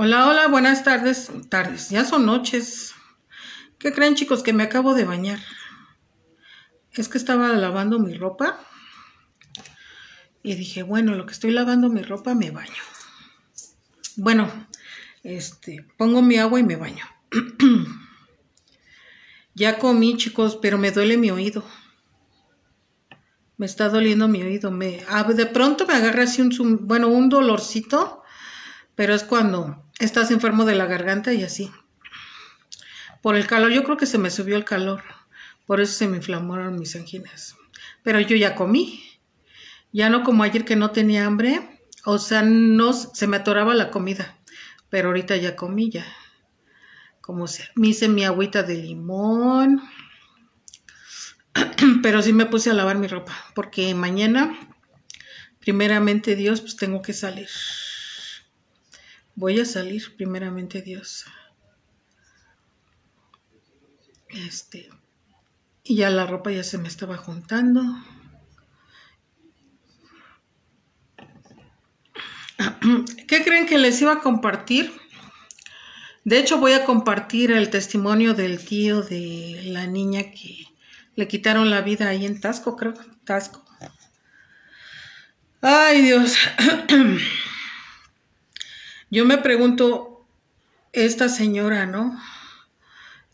Hola, hola, buenas tardes. Tardes, ya son noches. ¿Qué creen chicos? Que me acabo de bañar. Es que estaba lavando mi ropa. Y dije, bueno, lo que estoy lavando mi ropa, me baño. Bueno, este, pongo mi agua y me baño. ya comí chicos, pero me duele mi oído. Me está doliendo mi oído. Me, ah, de pronto me agarra así un, bueno, un dolorcito, pero es cuando estás enfermo de la garganta y así. Por el calor, yo creo que se me subió el calor, por eso se me inflamaron mis anginas. Pero yo ya comí, ya no como ayer que no tenía hambre, o sea, no se me atoraba la comida, pero ahorita ya comí ya. Como sea, me hice mi agüita de limón, pero sí me puse a lavar mi ropa, porque mañana, primeramente Dios, pues tengo que salir voy a salir primeramente Dios. Este, y ya la ropa ya se me estaba juntando. ¿Qué creen que les iba a compartir? De hecho, voy a compartir el testimonio del tío de la niña que le quitaron la vida ahí en Tasco, creo, Tasco. Ay, Dios. Yo me pregunto, esta señora, ¿no?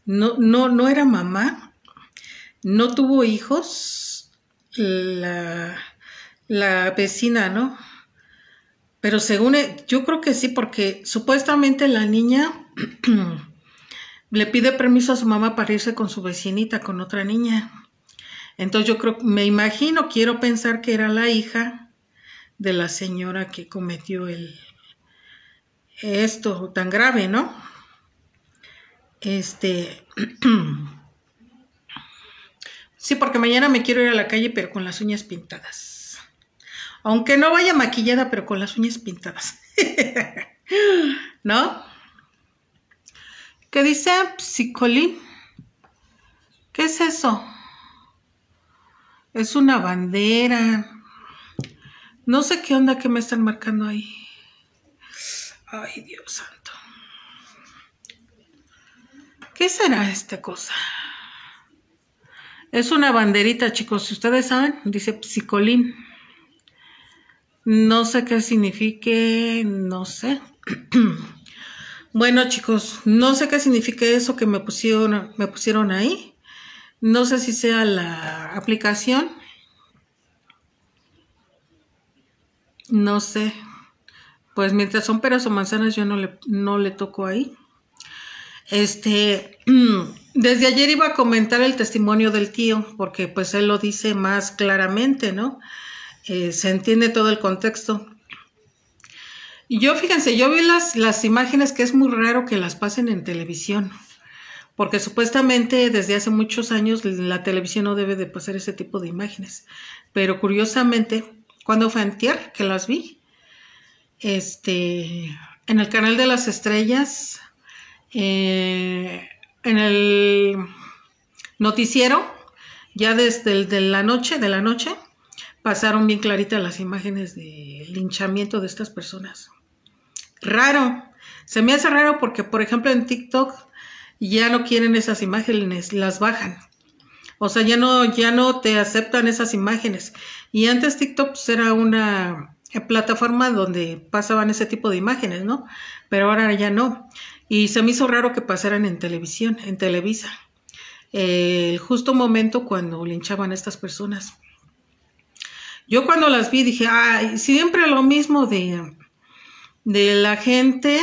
No, no, no era mamá, no tuvo hijos, la, la vecina, ¿no? Pero según, e, yo creo que sí, porque supuestamente la niña le pide permiso a su mamá para irse con su vecinita, con otra niña. Entonces yo creo, me imagino, quiero pensar que era la hija de la señora que cometió el esto tan grave, ¿no? Este... sí, porque mañana me quiero ir a la calle, pero con las uñas pintadas. Aunque no vaya maquillada, pero con las uñas pintadas. ¿No? ¿Qué dice psicolín ¿Qué es eso? Es una bandera. No sé qué onda que me están marcando ahí. Ay, Dios santo. ¿Qué será esta cosa? Es una banderita, chicos. Si ustedes saben, dice psicolín No sé qué signifique, no sé. bueno, chicos, no sé qué significa eso que me pusieron, me pusieron ahí. No sé si sea la aplicación. No sé pues mientras son peras o manzanas yo no le, no le toco ahí. Este, desde ayer iba a comentar el testimonio del tío, porque pues él lo dice más claramente, ¿no? Eh, se entiende todo el contexto. Y Yo, fíjense, yo vi las, las imágenes que es muy raro que las pasen en televisión, porque supuestamente desde hace muchos años la televisión no debe de pasar ese tipo de imágenes, pero curiosamente, cuando fue tierra que las vi, este, en el canal de las estrellas, eh, en el noticiero, ya desde el, de la noche, de la noche, pasaron bien claritas las imágenes del linchamiento de estas personas. Raro, se me hace raro porque, por ejemplo, en TikTok ya no quieren esas imágenes, las bajan. O sea, ya no, ya no te aceptan esas imágenes. Y antes TikTok pues, era una eh, plataforma donde pasaban ese tipo de imágenes, ¿no? Pero ahora ya no. Y se me hizo raro que pasaran en televisión, en Televisa. el justo momento cuando linchaban estas personas. Yo cuando las vi dije, ay, siempre lo mismo de, de la gente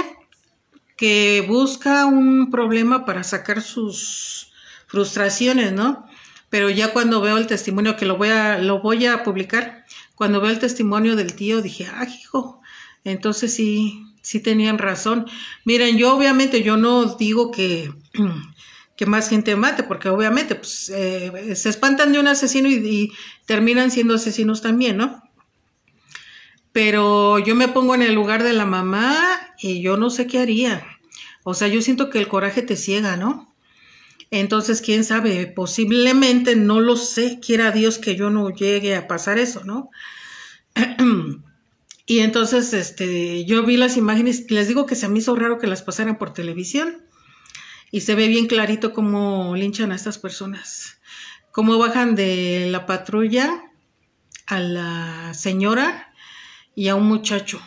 que busca un problema para sacar sus frustraciones, ¿no? Pero ya cuando veo el testimonio que lo voy a, lo voy a publicar, cuando veo el testimonio del tío, dije, ah, hijo, entonces sí, sí tenían razón. Miren, yo obviamente, yo no digo que, que más gente mate, porque obviamente pues, eh, se espantan de un asesino y terminan siendo asesinos también, ¿no? Pero yo me pongo en el lugar de la mamá y yo no sé qué haría. O sea, yo siento que el coraje te ciega, ¿no? Entonces, quién sabe, posiblemente, no lo sé, quiera Dios que yo no llegue a pasar eso, ¿no? y entonces, este, yo vi las imágenes, les digo que se me hizo raro que las pasaran por televisión y se ve bien clarito cómo linchan a estas personas, cómo bajan de la patrulla a la señora y a un muchacho.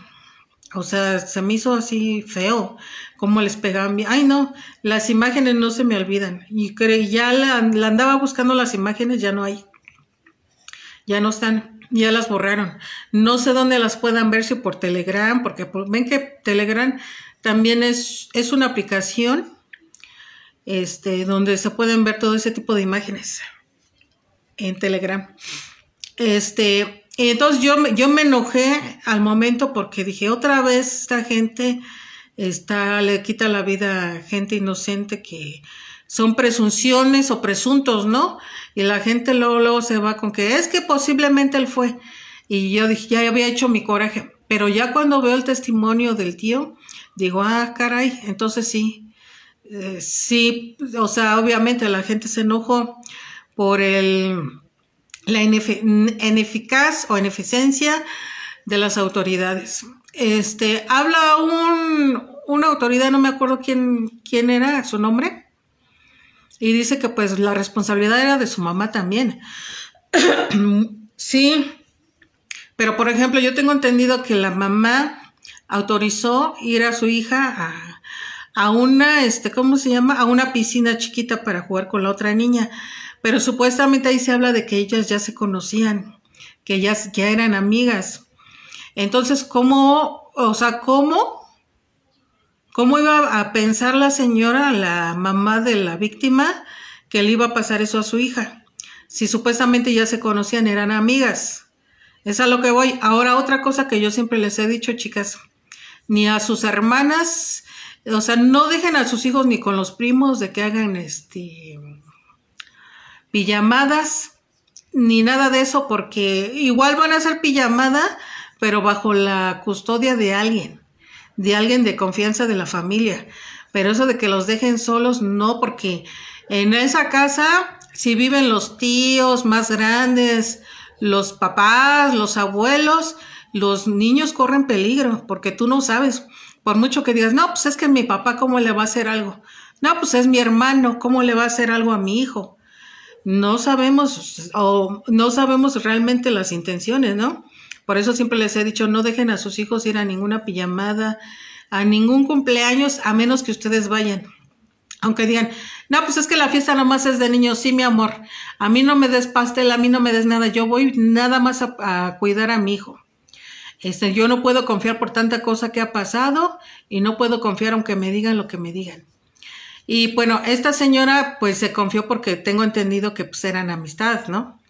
O sea, se me hizo así feo como les pegaban. Ay, no, las imágenes no se me olvidan. Y ya la, andaba buscando las imágenes, ya no hay. Ya no están, ya las borraron. No sé dónde las puedan ver, si por Telegram, porque pues, ven que Telegram también es, es una aplicación este, donde se pueden ver todo ese tipo de imágenes en Telegram. Este, y entonces yo, yo me enojé al momento porque dije, otra vez esta gente está, le quita la vida a gente inocente que son presunciones o presuntos, ¿no? Y la gente luego, luego se va con que es que posiblemente él fue. Y yo dije, ya había hecho mi coraje. Pero ya cuando veo el testimonio del tío, digo, ah, caray, entonces sí, eh, sí, o sea, obviamente la gente se enojó por el la ineficaz o ineficiencia de las autoridades. Este, habla un, una autoridad, no me acuerdo quién, quién era su nombre, y dice que pues la responsabilidad era de su mamá también. sí, pero por ejemplo, yo tengo entendido que la mamá autorizó ir a su hija a, a una, este, ¿cómo se llama? A una piscina chiquita para jugar con la otra niña pero supuestamente ahí se habla de que ellas ya se conocían, que ellas ya eran amigas. Entonces, ¿cómo, o sea, cómo, cómo iba a pensar la señora, la mamá de la víctima, que le iba a pasar eso a su hija? Si supuestamente ya se conocían, eran amigas. Es a lo que voy. Ahora, otra cosa que yo siempre les he dicho, chicas, ni a sus hermanas, o sea, no dejen a sus hijos ni con los primos de que hagan este pijamadas ni nada de eso porque igual van a ser pijamada, pero bajo la custodia de alguien, de alguien de confianza de la familia. Pero eso de que los dejen solos, no, porque en esa casa, si viven los tíos más grandes, los papás, los abuelos, los niños corren peligro, porque tú no sabes. Por mucho que digas, no, pues es que mi papá, ¿cómo le va a hacer algo? No, pues es mi hermano, ¿cómo le va a hacer algo a mi hijo? no sabemos o no sabemos realmente las intenciones, ¿no? Por eso siempre les he dicho, no dejen a sus hijos ir a ninguna pijamada, a ningún cumpleaños, a menos que ustedes vayan. Aunque digan, no, pues es que la fiesta nomás es de niños, sí, mi amor, a mí no me des pastel, a mí no me des nada, yo voy nada más a, a cuidar a mi hijo. Este, yo no puedo confiar por tanta cosa que ha pasado y no puedo confiar aunque me digan lo que me digan. Y bueno, esta señora pues se confió porque tengo entendido que pues eran amistad, ¿no?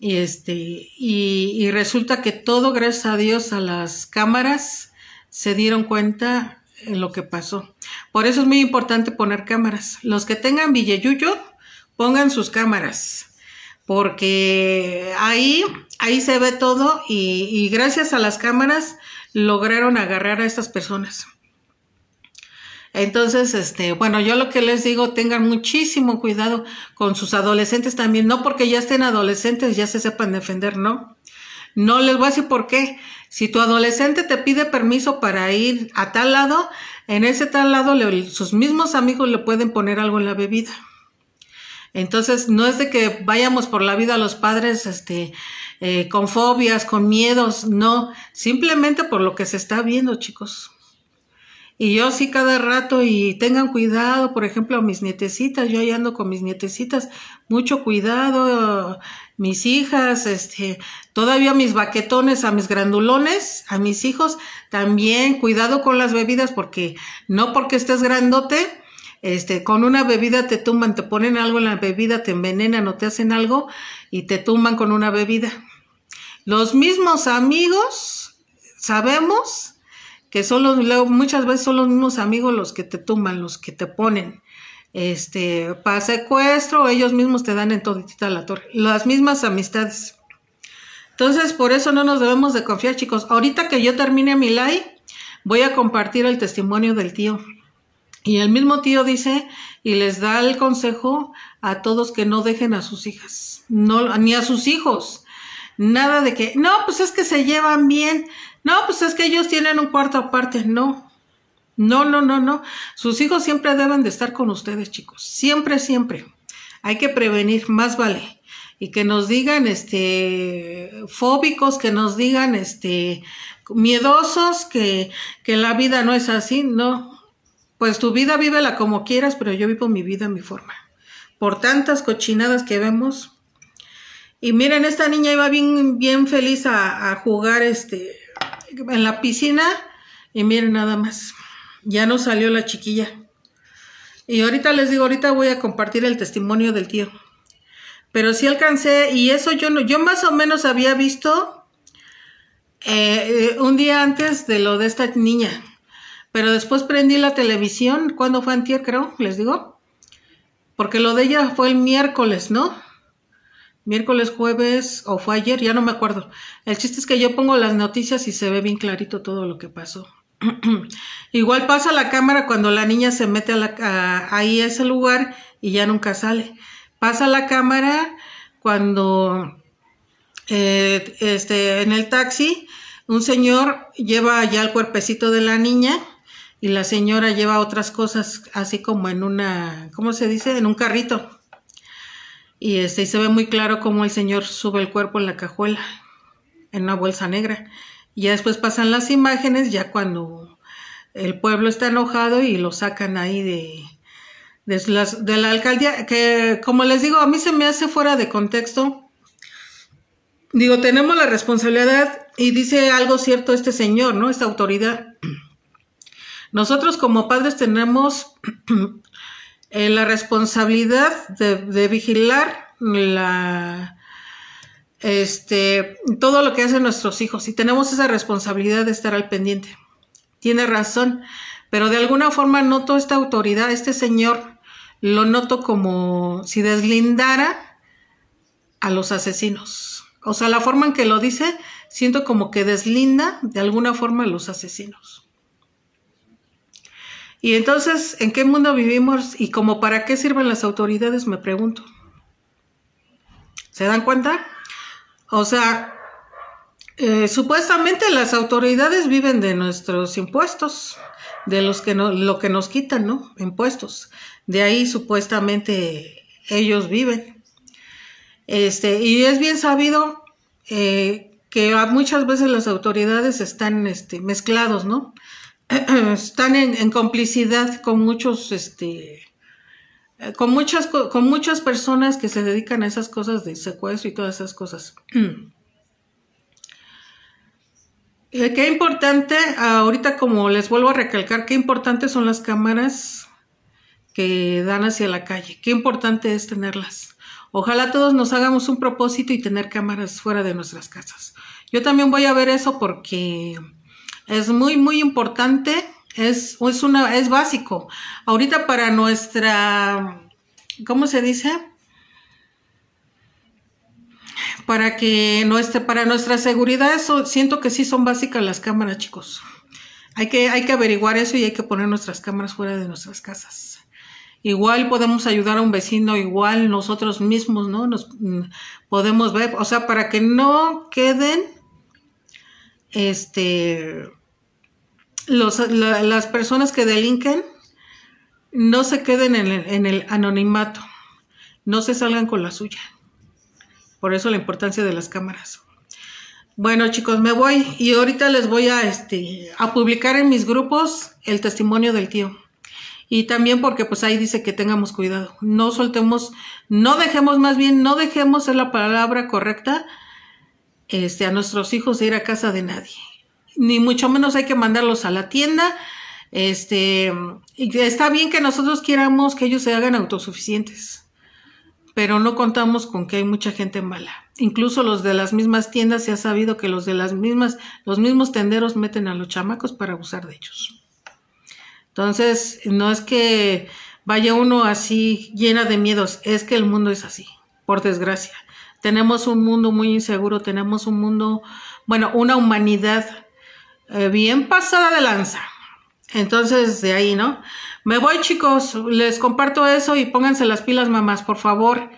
Y este, y, resulta que todo, gracias a Dios, a las cámaras se dieron cuenta en lo que pasó. Por eso es muy importante poner cámaras. Los que tengan Villayuyo pongan sus cámaras. Porque ahí, ahí se ve todo y, y gracias a las cámaras lograron agarrar a estas personas. Entonces, este, bueno, yo lo que les digo, tengan muchísimo cuidado con sus adolescentes también, no porque ya estén adolescentes, ya se sepan defender, no. No les voy a decir por qué. Si tu adolescente te pide permiso para ir a tal lado, en ese tal lado sus mismos amigos le pueden poner algo en la bebida. Entonces, no es de que vayamos por la vida los padres este, eh, con fobias, con miedos, no, simplemente por lo que se está viendo, chicos. Y yo sí cada rato y tengan cuidado, por ejemplo, a mis nietecitas, yo ahí ando con mis nietecitas, mucho cuidado, mis hijas, este, todavía mis baquetones, a mis grandulones, a mis hijos, también cuidado con las bebidas porque no porque estés grandote, este, con una bebida te tumban, te ponen algo en la bebida, te envenenan o te hacen algo y te tumban con una bebida. Los mismos amigos sabemos que son los, muchas veces son los mismos amigos los que te tumban, los que te ponen. Este, para secuestro, ellos mismos te dan en toditita la torre. Las mismas amistades. Entonces, por eso no nos debemos de confiar, chicos. Ahorita que yo termine mi live, voy a compartir el testimonio del tío. Y el mismo tío dice y les da el consejo a todos que no dejen a sus hijas, no, ni a sus hijos. Nada de que, no, pues es que se llevan bien, no, pues es que ellos tienen un cuarto aparte, no. No, no, no, no. Sus hijos siempre deben de estar con ustedes, chicos. Siempre, siempre. Hay que prevenir, más vale. Y que nos digan, este, fóbicos, que nos digan, este, miedosos, que, la vida no es así, no. Pues tu vida vívela como quieras, pero yo vivo mi vida a mi forma. Por tantas cochinadas que vemos, y miren, esta niña iba bien, bien feliz a, jugar este, en la piscina. Y miren nada más, ya no salió la chiquilla. Y ahorita les digo, ahorita voy a compartir el testimonio del tío. Pero sí alcancé, y eso yo no, yo más o menos había visto eh, eh, un día antes de lo de esta niña. Pero después prendí la televisión, cuando fue antier creo? Les digo. Porque lo de ella fue el miércoles, ¿no? miércoles, jueves o fue ayer, ya no me acuerdo. El chiste es que yo pongo las noticias y se ve bien clarito todo lo que pasó. Igual pasa la cámara cuando la niña se mete a la, ahí a ese lugar y ya nunca sale. Pasa la cámara cuando eh, este, en el taxi un señor lleva ya el cuerpecito de la niña y la señora lleva otras cosas así como en una, ¿cómo se dice? En un carrito. Y, este, se ve muy claro cómo el señor sube el cuerpo en la cajuela, en una bolsa negra. Y ya después pasan las imágenes, ya cuando el pueblo está enojado y lo sacan ahí de, de, de la alcaldía, que como les digo, a mí se me hace fuera de contexto. Digo, tenemos la responsabilidad y dice algo cierto este señor, ¿no? Esta autoridad. Nosotros como padres tenemos Eh, la responsabilidad de, vigilar la, este, todo lo que hacen nuestros hijos y tenemos esa responsabilidad de estar al pendiente. Tiene razón, pero de alguna forma noto esta autoridad, este señor lo noto como si deslindara a los asesinos. O sea, la forma en que lo dice, siento como que deslinda de alguna forma a los asesinos. Y entonces, ¿en qué mundo vivimos y como para qué sirven las autoridades? Me pregunto. ¿Se dan cuenta? O sea, eh, supuestamente las autoridades viven de nuestros impuestos, de los que no, lo que nos quitan, ¿no? Impuestos. De ahí supuestamente ellos viven. Este, y es bien sabido eh, que muchas veces las autoridades están este, mezclados, ¿no? están en, complicidad con muchos, este, eh, con muchas, con muchas personas que se dedican a esas cosas de secuestro y todas esas cosas. Eh, qué importante, ahorita como les vuelvo a recalcar, qué importantes son las cámaras que dan hacia la calle, qué importante es tenerlas. Ojalá todos nos hagamos un propósito y tener cámaras fuera de nuestras casas. Yo también voy a ver eso porque es muy, muy importante. Es, es, una, es básico. Ahorita para nuestra, ¿cómo se dice? Para que nuestra, para nuestra seguridad, eso, siento que sí son básicas las cámaras, chicos. Hay que, hay que averiguar eso y hay que poner nuestras cámaras fuera de nuestras casas. Igual podemos ayudar a un vecino, igual nosotros mismos, ¿no? Nos mm, podemos ver, o sea, para que no queden, este, los, las personas que delinquen no se queden en el, en el, anonimato, no se salgan con la suya. Por eso la importancia de las cámaras. Bueno, chicos, me voy y ahorita les voy a, este, a publicar en mis grupos el testimonio del tío. Y también porque pues ahí dice que tengamos cuidado. No soltemos, no dejemos más bien, no dejemos es la palabra correcta este, a nuestros hijos de ir a casa de nadie ni mucho menos hay que mandarlos a la tienda. Este, está bien que nosotros queramos que ellos se hagan autosuficientes, pero no contamos con que hay mucha gente mala. Incluso los de las mismas tiendas se ha sabido que los de las mismas, los mismos tenderos meten a los chamacos para abusar de ellos. Entonces, no es que vaya uno así llena de miedos, es que el mundo es así, por desgracia. Tenemos un mundo muy inseguro, tenemos un mundo, bueno, una humanidad eh, bien pasada de lanza. Entonces, de ahí, ¿no? Me voy, chicos. Les comparto eso y pónganse las pilas, mamás, por favor.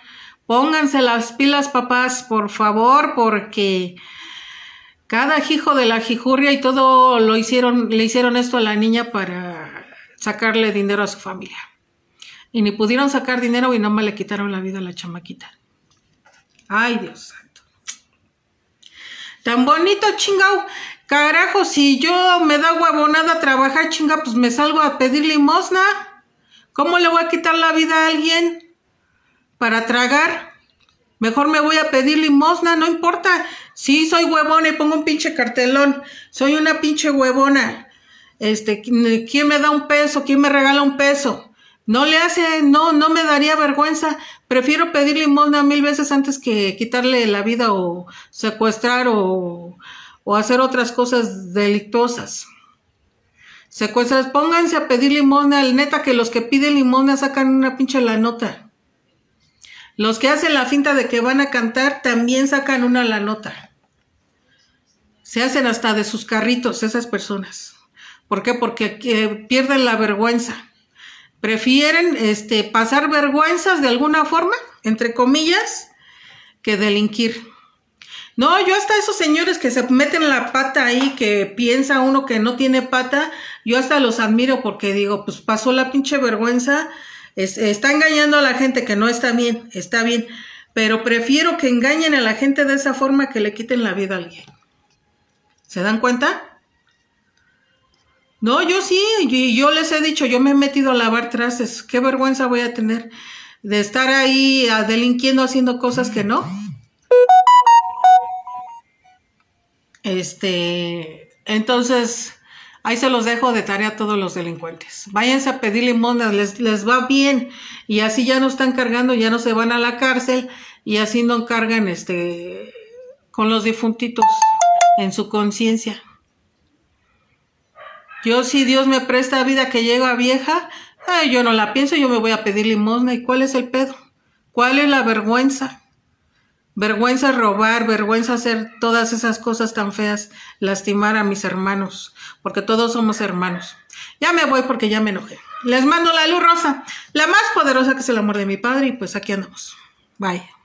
Pónganse las pilas, papás, por favor, porque cada hijo de la jijurria y todo lo hicieron, le hicieron esto a la niña para sacarle dinero a su familia. Y ni pudieron sacar dinero y me le quitaron la vida a la chamaquita. Ay, Dios santo. Tan bonito, chingao. Carajo, si yo me da huevonada a trabajar, chinga, pues me salgo a pedir limosna. ¿Cómo le voy a quitar la vida a alguien para tragar? Mejor me voy a pedir limosna, no importa. Sí, soy huevona y pongo un pinche cartelón. Soy una pinche huevona. Este, ¿quién me da un peso? ¿Quién me regala un peso? No le hace, no, no me daría vergüenza. Prefiero pedir limosna mil veces antes que quitarle la vida o secuestrar o o hacer otras cosas delictuosas. Secuestras, pónganse a pedir limosna, neta que los que piden limosna sacan una pinche la nota. Los que hacen la finta de que van a cantar también sacan una la nota. Se hacen hasta de sus carritos esas personas. ¿Por qué? Porque eh, pierden la vergüenza. Prefieren este, pasar vergüenzas de alguna forma, entre comillas, que delinquir. No, yo hasta esos señores que se meten la pata ahí, que piensa uno que no tiene pata, yo hasta los admiro porque digo, pues pasó la pinche vergüenza, está engañando a la gente que no está bien, está bien, pero prefiero que engañen a la gente de esa forma que le quiten la vida a alguien. ¿Se dan cuenta? No, yo sí, y yo les he dicho, yo me he metido a lavar trastes, qué vergüenza voy a tener de estar ahí ah, delinquiendo haciendo cosas que no. Este, entonces, ahí se los dejo de tarea a todos los delincuentes. Váyanse a pedir limosna, les, va bien. Y así ya no están cargando, ya no se van a la cárcel y así no cargan este, con los difuntitos en su conciencia. Yo si Dios me presta vida que llega vieja, yo no la pienso, yo me voy a pedir limosna. ¿Y cuál es el pedo? ¿Cuál es la vergüenza? Vergüenza robar, vergüenza hacer todas esas cosas tan feas, lastimar a mis hermanos, porque todos somos hermanos. Ya me voy porque ya me enojé. Les mando la luz rosa, la más poderosa que es el amor de mi padre, y pues aquí andamos. Bye.